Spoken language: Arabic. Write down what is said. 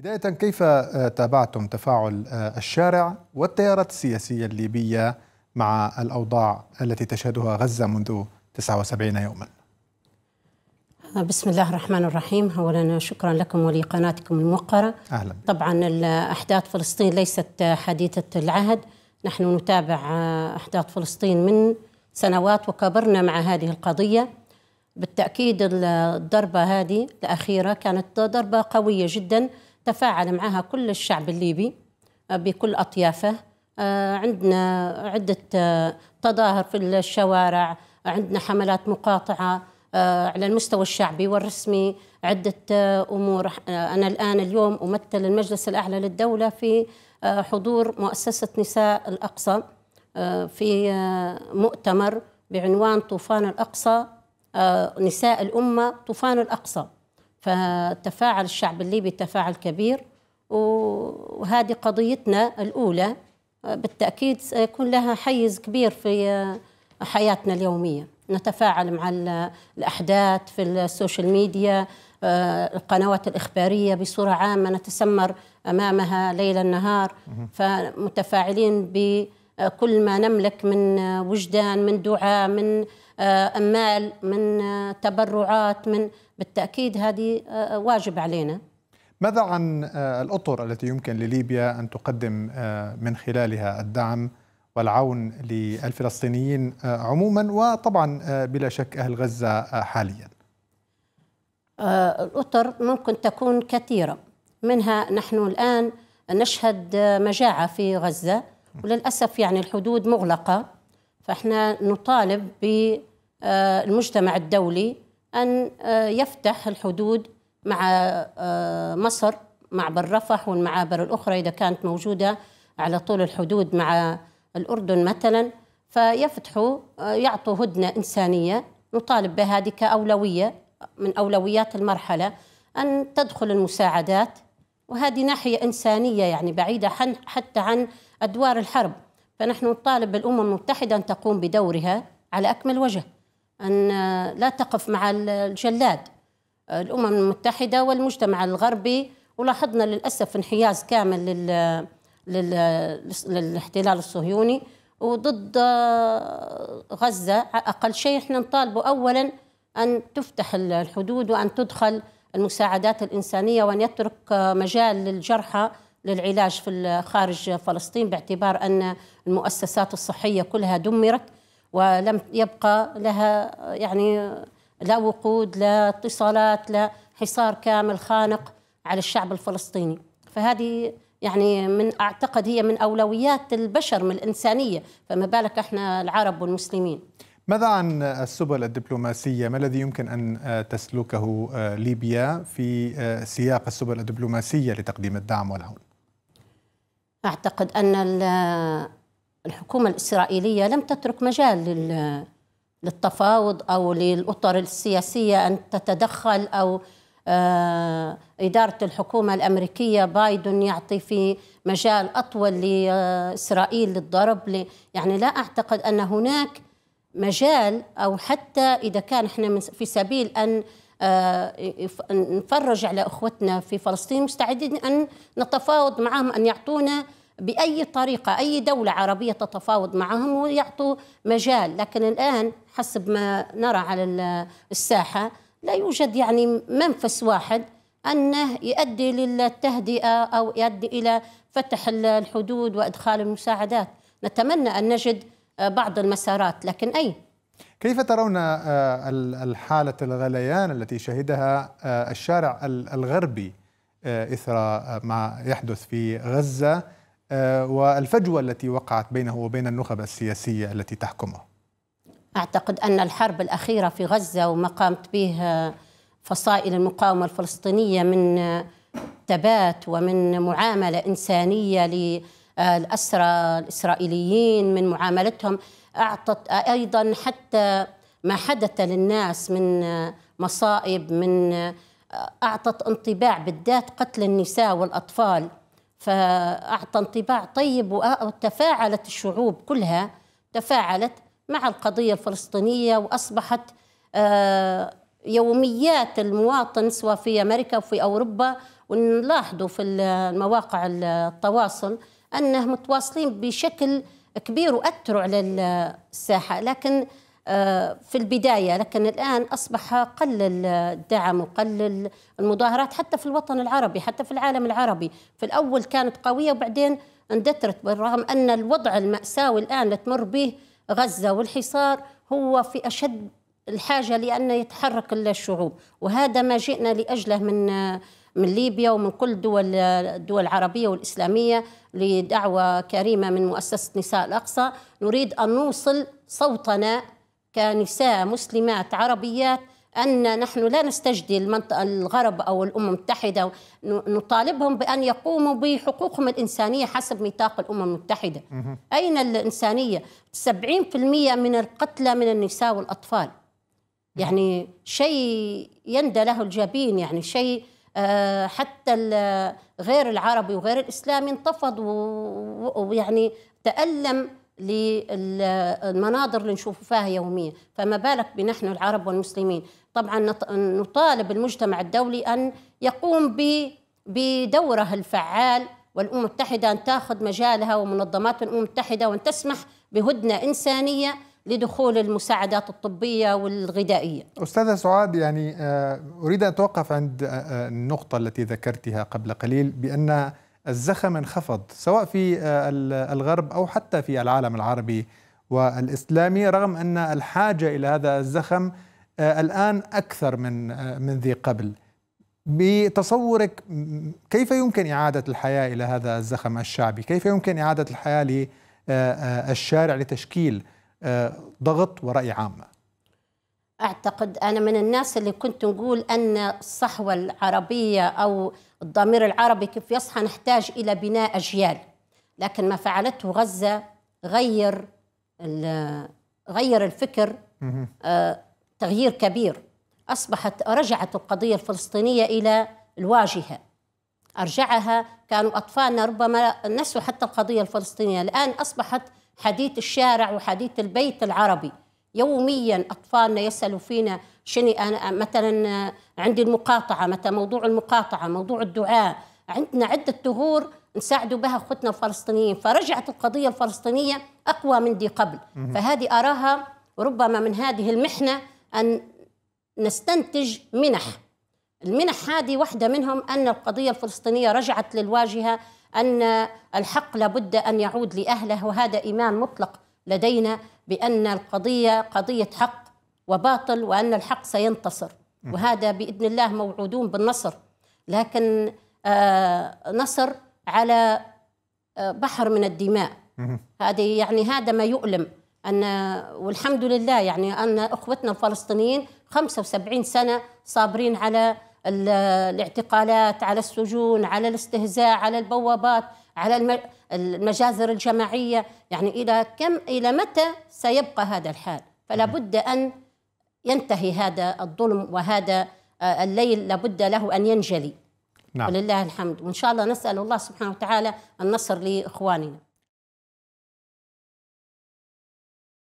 بداية كيف آه، تابعتم تفاعل آه، الشارع والتيارات السياسية الليبية مع الأوضاع التي تشهدها غزة منذ 79 يوما آه، بسم الله الرحمن الرحيم أولا شكرا لكم ولقناتكم الموقرة أهلا طبعا أحداث فلسطين ليست حديثة العهد نحن نتابع أحداث فلسطين من سنوات وكبرنا مع هذه القضية بالتأكيد الضربة هذه الأخيرة كانت ضربة قوية جداً تفاعل معها كل الشعب الليبي آه، بكل أطيافه آه، عندنا عدة آه، تظاهر في الشوارع عندنا حملات مقاطعة على المستوى الشعبي والرسمي عدة أمور أنا الآن اليوم أمثل المجلس الأعلى للدولة في حضور مؤسسة نساء الأقصى في مؤتمر بعنوان طوفان الأقصى نساء الأمة طوفان الأقصى فتفاعل الشعب الليبي تفاعل كبير وهذه قضيتنا الأولى بالتأكيد سيكون لها حيز كبير في حياتنا اليومية نتفاعل مع الأحداث في السوشيال ميديا القنوات الإخبارية بصورة عامة نتسمر أمامها ليلا نهار فمتفاعلين ب كل ما نملك من وجدان من دعاء من آه، أمال من آه، تبرعات من بالتأكيد هذه آه، واجب علينا ماذا عن الأطر التي يمكن لليبيا أن تقدم من خلالها الدعم والعون للفلسطينيين عموما وطبعا بلا شك أهل غزة حاليا الأطر ممكن تكون كثيرة منها نحن الآن نشهد مجاعة في غزة وللاسف يعني الحدود مغلقه فاحنا نطالب بالمجتمع الدولي ان آه، يفتح الحدود مع آه، مصر مع رفح والمعابر الاخرى اذا كانت موجوده على طول الحدود مع الاردن مثلا فيفتحوا آه، يعطوا هدنه انسانيه نطالب بهذه كاولويه من اولويات المرحله ان تدخل المساعدات وهذه ناحية إنسانية يعني بعيدة حتى عن أدوار الحرب فنحن نطالب الأمم المتحدة أن تقوم بدورها على أكمل وجه أن آه، لا تقف مع الجلاد آه، الأمم المتحدة والمجتمع الغربي ولاحظنا للأسف انحياز كامل لل... آه، لل... للاحتلال الصهيوني وضد غزة أقل شيء نحن نطالبه أولا أن تفتح الحدود وأن تدخل المساعدات الإنسانية وأن يترك مجال للجرحى للعلاج في خارج فلسطين باعتبار أن المؤسسات الصحية كلها دمرت ولم يبقى لها يعني لا وقود لا اتصالات لا حصار كامل خانق على الشعب الفلسطيني فهذه يعني من اعتقد هي من اولويات البشر من الانسانيه فما بالك احنا العرب والمسلمين ماذا عن السبل الدبلوماسية؟ ما الذي يمكن أن آه، تسلكه آه، ليبيا في آه، سياق السبل الدبلوماسية لتقديم الدعم والعون؟ أعتقد أن الحكومة الإسرائيلية لم تترك مجال للتفاوض أو للأطر السياسية أن تتدخل أو إدارة الحكومة الأمريكية بايدن يعطي في مجال أطول لإسرائيل للضرب يعني لا أعتقد أن هناك مجال او حتى اذا كان احنا في سبيل آه، ان نفرج على اخوتنا في فلسطين مستعدين ان نتفاوض معهم ان يعطونا باي طريقه اي دوله عربيه تتفاوض معهم ويعطوا مجال لكن الان حسب ما نرى على الساحه لا يوجد يعني منفس واحد انه يؤدي للتهدئه او يؤدي الى فتح الحدود وادخال المساعدات نتمنى ان نجد بعض المسارات لكن أي كيف ترون آه، الحالة الغليان التي شهدها آه، الشارع الغربي آه، إثر ما يحدث في غزة والفجوة التي وقعت بينه وبين النخب السياسية التي تحكمه أعتقد أن الحرب الأخيرة في غزة وما قامت به فصائل المقاومة الفلسطينية من ثبات ومن معاملة إنسانية آه، الأسرى الإسرائيليين من معاملتهم أعطت آه، أيضا حتى ما حدث للناس من آه، مصائب من أعطت انطباع بالذات قتل النساء والأطفال فأعطى انطباع طيب وتفاعلت الشعوب كلها تفاعلت مع القضية الفلسطينية وأصبحت يوميات المواطن سواء في أمريكا وفي أوروبا ونلاحظوا في المواقع التواصل انه متواصلين بشكل كبير واثروا على الساحه لكن آه، في البداية لكن الآن أصبح قل الدعم وقل المظاهرات حتى في الوطن العربي حتى في العالم العربي في الأول كانت قوية وبعدين اندثرت بالرغم أن الوضع المأساوي الآن اللي تمر به غزة والحصار هو في أشد الحاجة لأن يتحرك الشعوب وهذا ما جئنا لأجله من آه، من ليبيا ومن كل الدول الدول العربيه والاسلاميه لدعوه كريمه من مؤسسه نساء الاقصى نريد ان نوصل صوتنا كنساء مسلمات عربيات أن نحن لا نستجدي المنطقة الغرب أو الأمم المتحدة نطالبهم بأن يقوموا بحقوقهم الإنسانية حسب ميثاق الأمم المتحدة أين الإنسانية؟ 70% من القتلى من النساء والأطفال يعني شيء يندى له الجبين يعني شيء آه، حتى غير العربي وغير الإسلامي انتفض ويعني تألم للمناظر اللي نشوفها فيها يوميا فما بالك بنحن العرب والمسلمين طبعا نطالب المجتمع الدولي أن يقوم بدوره الفعال والأمم المتحدة أن تأخذ مجالها ومنظمات الأمم المتحدة وأن تسمح بهدنة إنسانية لدخول المساعدات الطبيه والغذائيه. استاذه سعاد يعني آه، اريد ان اتوقف عند آه، آه، النقطه التي ذكرتها قبل قليل بان الزخم انخفض سواء في الغرب او حتى في العالم العربي والاسلامي رغم ان الحاجه الى هذا الزخم الان اكثر من من ذي قبل. بتصورك كيف يمكن اعاده الحياه الى هذا الزخم الشعبي؟ كيف يمكن اعاده الحياه للشارع لتشكيل آه، ضغط ورأي عام أعتقد أنا من الناس اللي كنت نقول أن الصحوة العربية أو الضمير العربي كيف يصحى نحتاج إلى بناء أجيال لكن ما فعلته غزة غير غير الفكر آه، تغيير كبير أصبحت رجعت القضية الفلسطينية إلى الواجهة أرجعها كانوا أطفالنا ربما نسوا حتى القضية الفلسطينية الآن أصبحت حديث الشارع وحديث البيت العربي يوميا اطفالنا يسالوا فينا شني انا مثلا عندي المقاطعه متى موضوع المقاطعه موضوع الدعاء عندنا عده تهور نساعدوا بها اخوتنا الفلسطينيين فرجعت القضيه الفلسطينيه اقوى من دي قبل فهذه اراها ربما من هذه المحنه ان نستنتج منح المنح هذه واحده منهم ان القضيه الفلسطينيه رجعت للواجهه أن الحق لابد أن يعود لأهله وهذا إيمان مطلق لدينا بأن القضية قضية حق وباطل وأن الحق سينتصر وهذا بإذن الله موعودون بالنصر لكن آه، نصر على آه، بحر من الدماء هذه يعني هذا ما يؤلم أن والحمد لله يعني أن إخوتنا الفلسطينيين 75 سنة صابرين على الاعتقالات على السجون على الاستهزاء على البوابات على المجازر الجماعيه يعني الى كم الى متى سيبقى هذا الحال فلا بد ان ينتهي هذا الظلم وهذا آه، الليل لابد له ان ينجلي نعم. ولله الحمد وان شاء الله نسال الله سبحانه وتعالى النصر لاخواننا